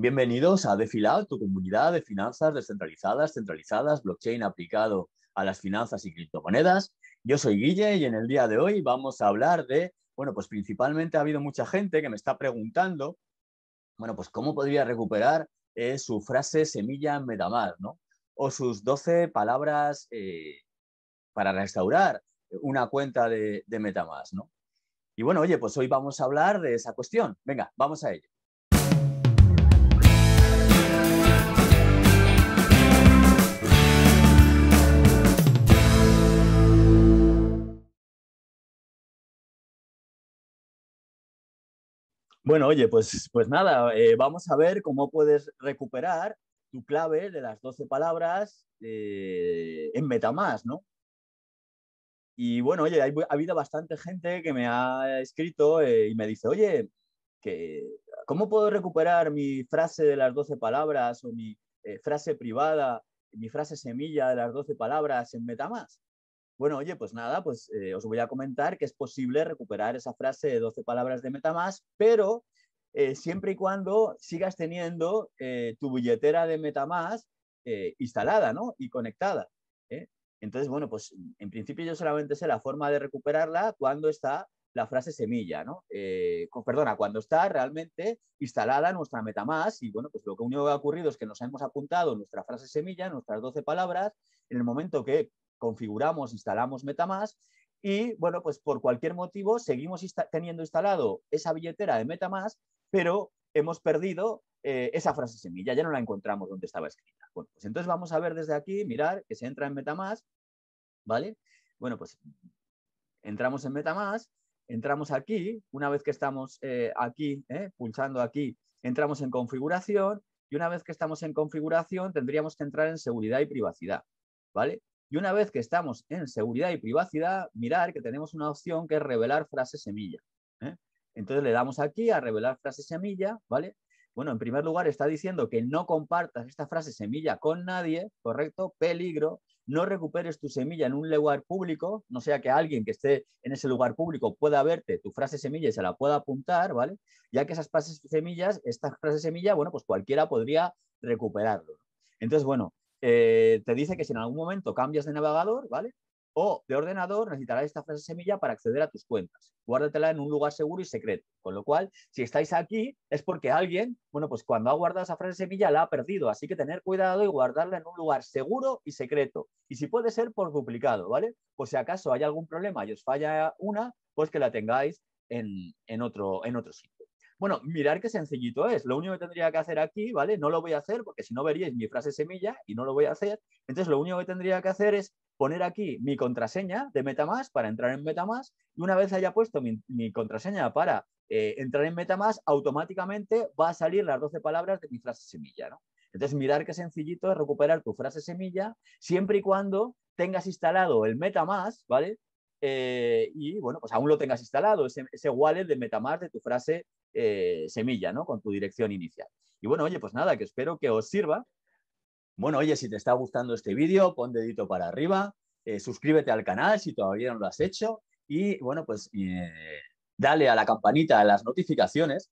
Bienvenidos a DeFilab, tu comunidad de finanzas descentralizadas, centralizadas, blockchain aplicado a las finanzas y criptomonedas. Yo soy Guille y en el día de hoy vamos a hablar de, bueno, pues principalmente ha habido mucha gente que me está preguntando, bueno, pues cómo podría recuperar eh, su frase semilla en Metamask, ¿no? O sus 12 palabras eh, para restaurar una cuenta de, de Metamask, ¿no? Y bueno, oye, pues hoy vamos a hablar de esa cuestión. Venga, vamos a ello. Bueno, oye, pues, pues nada, eh, vamos a ver cómo puedes recuperar tu clave de las 12 palabras eh, en MetaMask, ¿no? Y bueno, oye, ha habido bastante gente que me ha escrito eh, y me dice, oye, que, ¿cómo puedo recuperar mi frase de las 12 palabras o mi frase privada, mi frase semilla de las 12 palabras en MetaMask? Bueno, oye, pues nada, pues eh, os voy a comentar que es posible recuperar esa frase de 12 palabras de MetaMask, pero eh, siempre y cuando sigas teniendo eh, tu billetera de MetaMask instalada y conectada. Entonces, bueno, pues en principio yo solamente sé la forma de recuperarla cuando está la frase semilla, ¿no? perdona, cuando está realmente instalada nuestra MetaMask y bueno, pues lo que único que ha ocurrido es que nos hemos apuntado nuestra frase semilla, nuestras 12 palabras, en el momento que configuramos, instalamos MetaMask y, bueno, pues por cualquier motivo seguimos teniendo instalado esa billetera de MetaMask, pero hemos perdido eh, esa frase semilla, ya no la encontramos donde estaba escrita. Bueno, pues entonces vamos a ver desde aquí, mirar que se entra en MetaMask, ¿vale? Bueno, pues entramos en MetaMask, entramos aquí, una vez que estamos eh, aquí, eh, pulsando aquí, entramos en configuración y una vez que estamos en configuración tendríamos que entrar en seguridad y privacidad, ¿vale? Y una vez que estamos en seguridad y privacidad, mirar que tenemos una opción que es revelar frase semilla. ¿eh? Entonces le damos aquí a revelar frase semilla, ¿vale? Bueno, en primer lugar está diciendo que no compartas esta frase semilla con nadie, ¿correcto? Peligro. No recuperes tu semilla en un lugar público, no sea que alguien que esté en ese lugar público pueda verte tu frase semilla y se la pueda apuntar, ¿vale? Ya que esas frases semillas, esta frase semilla, bueno, pues cualquiera podría recuperarlo. Entonces, bueno, eh, te dice que si en algún momento cambias de navegador, ¿vale? O de ordenador, necesitarás esta frase semilla para acceder a tus cuentas. Guárdatela en un lugar seguro y secreto. Con lo cual, si estáis aquí, es porque alguien, bueno, pues cuando ha guardado esa frase semilla la ha perdido. Así que tener cuidado y guardarla en un lugar seguro y secreto. Y si puede ser por duplicado, ¿vale? Pues si acaso hay algún problema y os falla una, pues que la tengáis en otro sitio. Bueno, mirar qué sencillito es. Lo único que tendría que hacer aquí, ¿vale? No lo voy a hacer porque si no veríais mi frase semilla y no lo voy a hacer. Entonces, lo único que tendría que hacer es poner aquí mi contraseña de MetaMask para entrar en MetaMask y una vez haya puesto mi, contraseña para eh, entrar en MetaMask, automáticamente va a salir las 12 palabras de mi frase semilla, ¿no? Entonces, mirar qué sencillito es recuperar tu frase semilla siempre y cuando tengas instalado el MetaMask, ¿vale? Eh, y bueno, pues aún lo tengas instalado, ese, ese wallet de MetaMask de tu frase eh, semilla, ¿no? Con tu dirección inicial. Y bueno, oye, pues nada, que espero que os sirva. Bueno, oye, si te está gustando este vídeo, pon dedito para arriba, eh, suscríbete al canal si todavía no lo has hecho y bueno, pues eh, dale a la campanita a las notificaciones.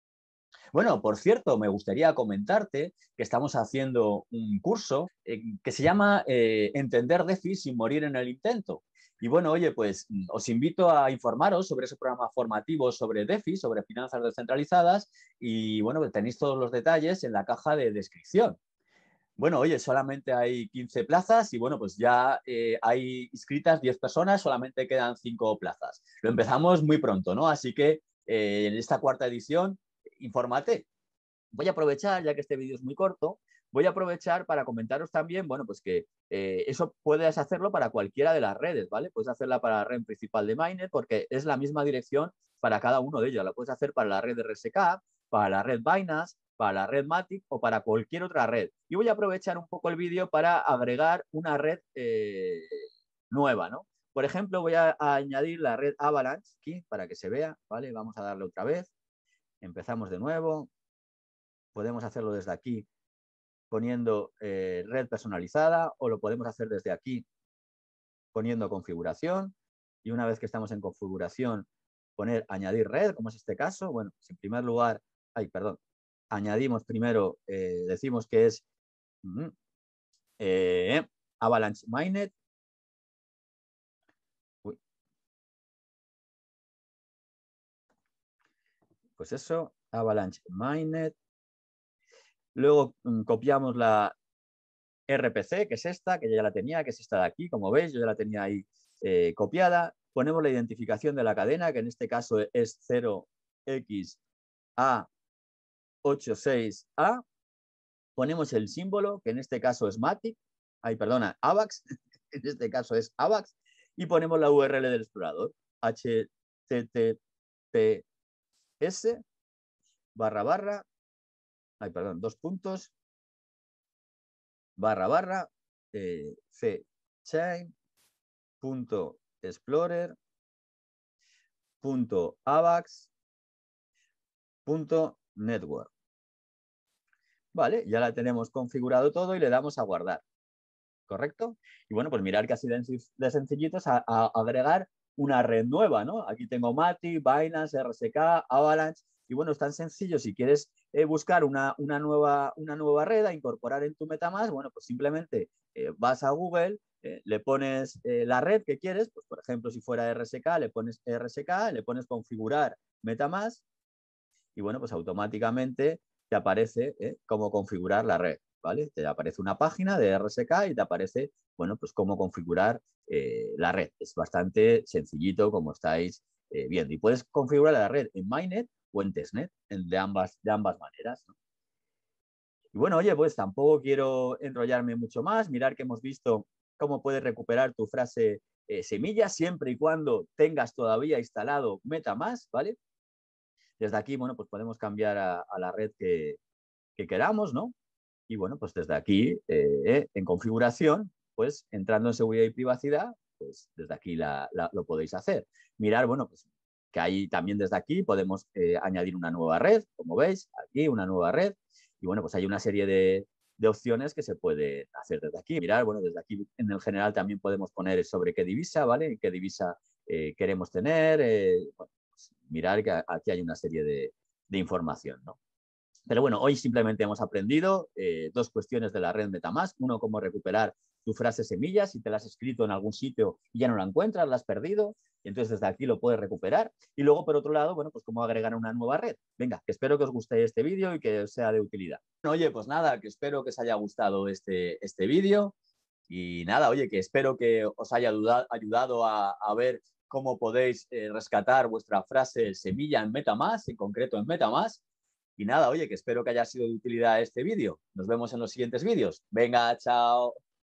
Bueno, por cierto, me gustaría comentarte que estamos haciendo un curso que se llama Entender DeFi sin morir en el intento. Y bueno, oye, pues mm, os invito a informaros sobre ese programa formativo sobre DeFi, sobre finanzas descentralizadas, y bueno, pues tenéis todos los detalles en la caja de descripción. Bueno, oye, solamente hay 15 plazas y bueno, pues ya eh, hay inscritas 10 personas, solamente quedan 5 plazas. Lo empezamos muy pronto, ¿no? Así que eh, en esta cuarta edición, infórmate. Voy a aprovechar, ya que este vídeo es muy corto, voy a aprovechar para comentaros también, bueno, pues que eh, eso puedes hacerlo para cualquiera de las redes, ¿vale? Puedes hacerla para la red principal de Miner porque es la misma dirección para cada uno de ellos. Lo puedes hacer para la red de RSK, para la red Binance, para la red Matic o para cualquier otra red. Y voy a aprovechar un poco el vídeo para agregar una red eh, nueva, ¿no? Por ejemplo, voy a, a añadir la red Avalanche aquí para que se vea, ¿vale? Vamos a darle otra vez. Empezamos de nuevo. Podemos hacerlo desde aquí poniendo eh, red personalizada o lo podemos hacer desde aquí poniendo configuración y una vez que estamos en configuración poner añadir red, como es este caso. Bueno, en primer lugar, ay, perdón, añadimos primero, eh, decimos que es mm, eh, Avalanche Mainnet. Pues eso, Avalanche Mainnet. Luego mm, copiamos la RPC, que es esta, que ya la tenía, que es esta de aquí, como veis, yo ya la tenía ahí eh, copiada. Ponemos la identificación de la cadena, que en este caso e, es 0xA86A. Ponemos el símbolo, que en este caso es MATIC, ay, perdona, AVAX, en este caso es AVAX, y ponemos la URL del explorador, https barra barra ay, perdón, dos puntos, barra barra, eh, c punto avax, punto network. Vale, ya la tenemos configurado todo y le damos a guardar. ¿Correcto? Y bueno, pues mirar que así de sencillitos a, agregar una red nueva, ¿no? Aquí tengo Mati, Binance, RSK, Avalanche. Y bueno, es tan sencillo si quieres eh, buscar una, nueva, una nueva red a incorporar en tu MetaMask, bueno, pues simplemente eh, vas a Google, eh, le pones la red que quieres, pues por ejemplo, si fuera RSK, le pones RSK, le pones configurar MetaMask y bueno, pues automáticamente te aparece cómo configurar la red, ¿vale? Te aparece una página de RSK y te aparece, bueno, pues cómo configurar la red. Es bastante sencillito como estáis viendo. Y puedes configurar la red en MyNet o de, ambas, de ambas maneras. Y bueno, oye, pues tampoco quiero enrollarme mucho más, mirar que hemos visto cómo puedes recuperar tu frase eh, semilla siempre y cuando tengas todavía instalado MetaMask, ¿vale? Desde aquí, bueno, pues podemos cambiar a, la red que, queramos, ¿no? Y bueno, pues desde aquí, eh, eh, en configuración, pues entrando en seguridad y privacidad, pues desde aquí lo podéis hacer. Mirar, bueno, pues que ahí también desde aquí podemos eh, añadir una nueva red, como veis, aquí una nueva red. Y bueno, pues hay una serie de, opciones que se puede hacer desde aquí. Mirar, bueno, desde aquí en el general también podemos poner sobre qué divisa, ¿vale? ¿Qué divisa eh, queremos tener? Eh, pues mirar que aquí hay una serie de, información, ¿no? Pero bueno, hoy simplemente hemos aprendido dos cuestiones de la red Metamask. Uno, cómo recuperar tu frase semilla, si te la has escrito en algún sitio y ya no la encuentras, la has perdido, y entonces desde aquí lo puedes recuperar. Y luego, por otro lado, bueno, pues cómo agregar una nueva red. Venga, que espero que os guste este vídeo y que os sea de utilidad. Oye, pues nada, que espero que os haya gustado este, este vídeo. Y nada, oye, que espero que os haya ayudado a, ver cómo podéis eh, rescatar vuestra frase semilla en MetaMask, en concreto en MetaMask. Y nada, oye, que espero que haya sido de utilidad este vídeo. Nos vemos en los siguientes vídeos. Venga, chao.